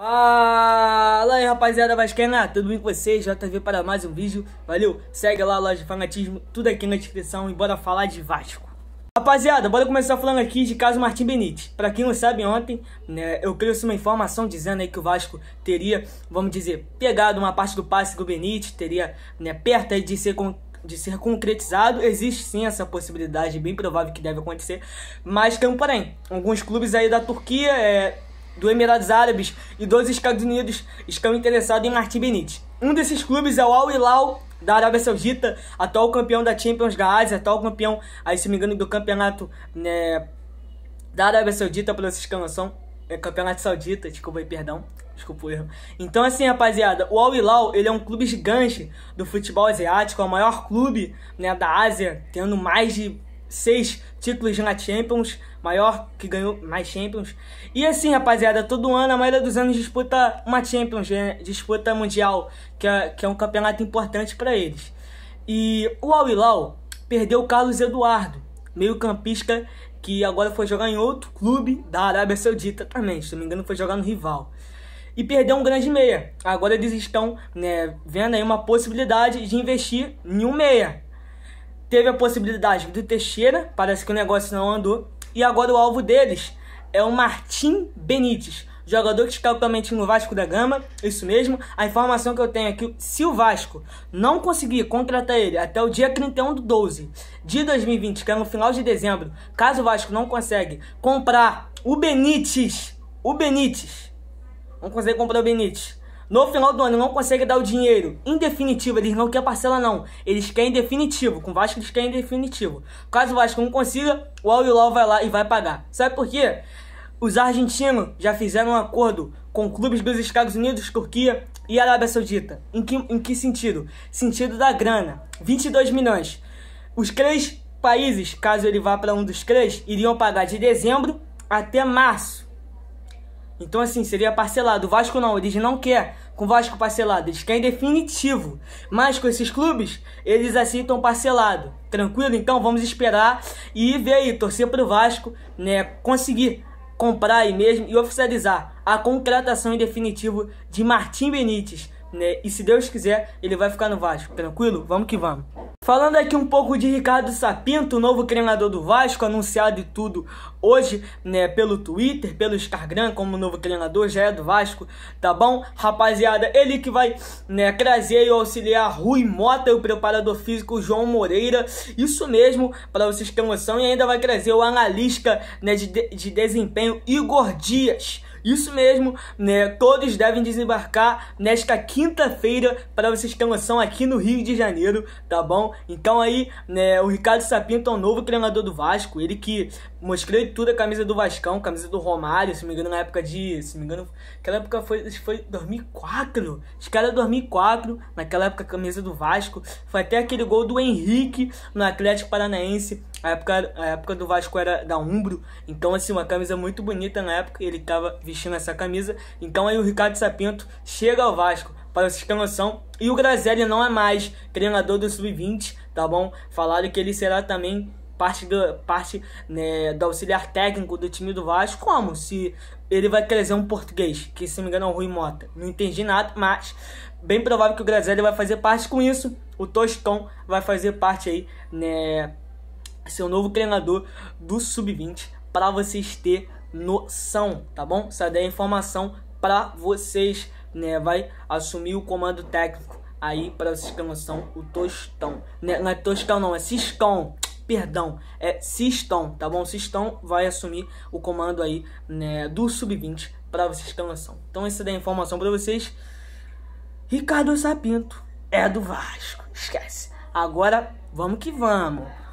Fala aí rapaziada Vascaína, tudo bem com vocês? JV para mais um vídeo, valeu? Segue lá a loja Fanatismo, tudo aqui na descrição e bora falar de Vasco Rapaziada, bora começar falando aqui de caso Martim Benítez Pra quem não sabe, ontem né, eu trouxe uma informação dizendo aí que o Vasco teria, vamos dizer, pegado uma parte do passe do Benítez Teria né, perto aí de ser de ser concretizado, existe sim essa possibilidade, bem provável que deve acontecer, mas tem um porém, alguns clubes aí da Turquia é, do Emirados Árabes e dos Estados Unidos estão interessados em Martin Benítez. Um desses clubes é o Al Hilal da Arábia Saudita, atual campeão da Champions da Ásia, atual campeão, aí se me engano, do campeonato né, da Arábia Saudita pela escalação, é, campeonato saudita, desculpa aí, perdão, desculpa o erro. Então assim, rapaziada, o Al Hilal, ele é um clube gigante do futebol asiático, é o maior clube né, da Ásia, tendo mais de seis títulos na Champions, maior, que ganhou mais Champions. E assim, rapaziada, todo ano, a maioria dos anos, disputa uma Champions, né? disputa mundial, que é, que é um campeonato importante para eles. E o Al Hilal perdeu o Carlos Eduardo, meio-campista que agora foi jogar em outro clube da Arábia Saudita também, se não me engano, foi jogar no rival. E perdeu um grande meia. Agora eles estão né, vendo aí uma possibilidade de investir em um meia. Teve a possibilidade do Teixeira, parece que o negócio não andou. E agora o alvo deles é o Martim Benítez, jogador que está atualmente no Vasco da Gama, isso mesmo. A informação que eu tenho é que se o Vasco não conseguir contratar ele até o dia 31 de 12 de 2020, que é no final de dezembro, caso o Vasco não consegue comprar o Benítez, o Benítez, não consegue comprar o Benítez, no final do ano não consegue dar o dinheiro em definitivo, eles não querem parcela não. Eles querem definitivo, com o Vasco eles querem definitivo. Caso o Vasco não consiga, o Aulilau vai lá e vai pagar. Sabe por quê? Os argentinos já fizeram um acordo com clubes dos Estados Unidos, Turquia e Arábia Saudita. Em que, em que sentido? Sentido da grana. 22 milhões. Os três países, caso ele vá para um dos três, iriam pagar de dezembro até março. Então, assim, seria parcelado. O Vasco não, eles não quer com o Vasco parcelado, eles querem definitivo. Mas com esses clubes, eles aceitam parcelado. Tranquilo? Então vamos esperar e ver aí, torcer pro Vasco, né? Conseguir comprar aí mesmo e oficializar a contratação em definitivo de Martim Benítez né? E se Deus quiser, ele vai ficar no Vasco, tranquilo? Vamos que vamos. Falando aqui um pouco de Ricardo Sapinto, o novo treinador do Vasco, anunciado e tudo hoje, né, pelo Twitter, pelo Instagram, como novo treinador, já é do Vasco, tá bom? Rapaziada, ele que vai, né, trazer e auxiliar Rui Mota e o preparador físico João Moreira, isso mesmo, para vocês terem noção, e ainda vai trazer o analista, né, de, de desempenho Igor Dias, isso mesmo, né? Todos devem desembarcar nesta quinta-feira para vocês terem noção aqui no Rio de Janeiro, tá bom? Então aí, né, o Ricardo Sapinto é o novo treinador do Vasco, ele que mostrou tudo a camisa do Vascão, camisa do Romário, se me engano na época de, se me engano, aquela época foi foi 2004. Acho que era 2004, naquela época camisa do Vasco. Foi até aquele gol do Henrique no Atlético Paranaense a época, a época do Vasco era da Umbro, então assim, uma camisa muito bonita na época, ele estava vestindo essa camisa. Então aí o Ricardo Sapinto chega ao Vasco, para vocês terem noção. E o Grazelli não é mais treinador do Sub-20, tá bom? Falaram que ele será também parte do, parte, né, do auxiliar técnico do time do Vasco. Como? Se ele vai trazer um português, que se não me engano é o Rui Mota. Não entendi nada, mas bem provável que o Grazelli vai fazer parte com isso. O Toscão vai fazer parte aí, né? ser o novo treinador do Sub-20 para vocês ter noção, tá bom? Essa daí é informação para vocês, né? Vai assumir o comando técnico aí para vocês terem noção, o Tostão. Né? Não é Tostão não, é Ciscão. Perdão, é Siston, tá bom? Siston vai assumir o comando aí né, do Sub-20 para vocês terem noção. Então essa daí é a informação para vocês. Ricardo Sapinto é do Vasco, esquece. Agora vamos que vamos.